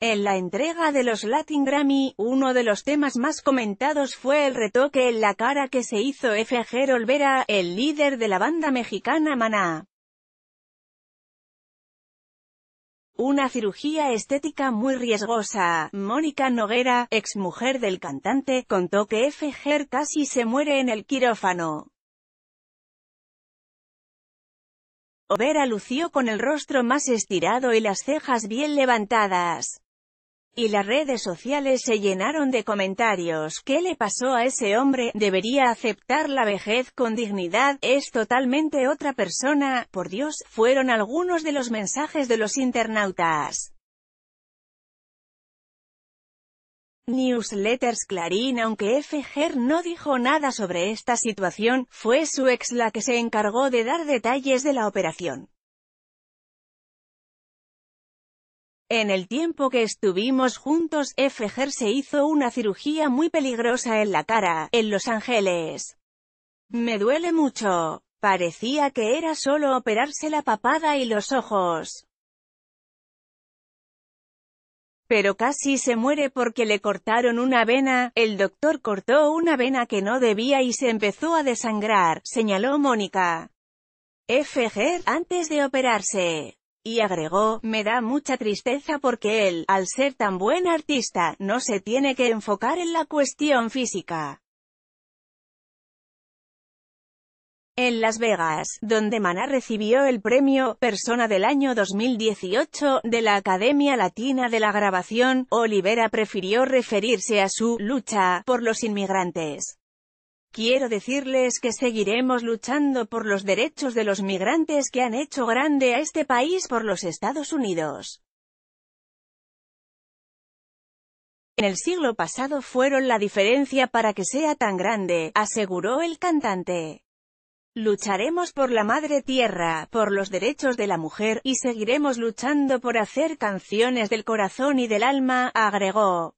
En la entrega de los Latin Grammy, uno de los temas más comentados fue el retoque en la cara que se hizo F. Olvera, el líder de la banda mexicana Maná. Una cirugía estética muy riesgosa. Mónica Noguera, exmujer del cantante, contó que F. Ger casi se muere en el quirófano. Overa lució con el rostro más estirado y las cejas bien levantadas y las redes sociales se llenaron de comentarios. ¿Qué le pasó a ese hombre? Debería aceptar la vejez con dignidad, es totalmente otra persona, por Dios, fueron algunos de los mensajes de los internautas. Newsletters Clarín Aunque F. no dijo nada sobre esta situación, fue su ex la que se encargó de dar detalles de la operación. En el tiempo que estuvimos juntos, Fger se hizo una cirugía muy peligrosa en la cara, en Los Ángeles. Me duele mucho. Parecía que era solo operarse la papada y los ojos. Pero casi se muere porque le cortaron una vena, el doctor cortó una vena que no debía y se empezó a desangrar, señaló Mónica. Fger, antes de operarse y agregó, me da mucha tristeza porque él, al ser tan buen artista, no se tiene que enfocar en la cuestión física. En Las Vegas, donde Maná recibió el premio Persona del año 2018 de la Academia Latina de la Grabación, Olivera prefirió referirse a su lucha por los inmigrantes. Quiero decirles que seguiremos luchando por los derechos de los migrantes que han hecho grande a este país por los Estados Unidos. En el siglo pasado fueron la diferencia para que sea tan grande, aseguró el cantante. Lucharemos por la madre tierra, por los derechos de la mujer, y seguiremos luchando por hacer canciones del corazón y del alma, agregó.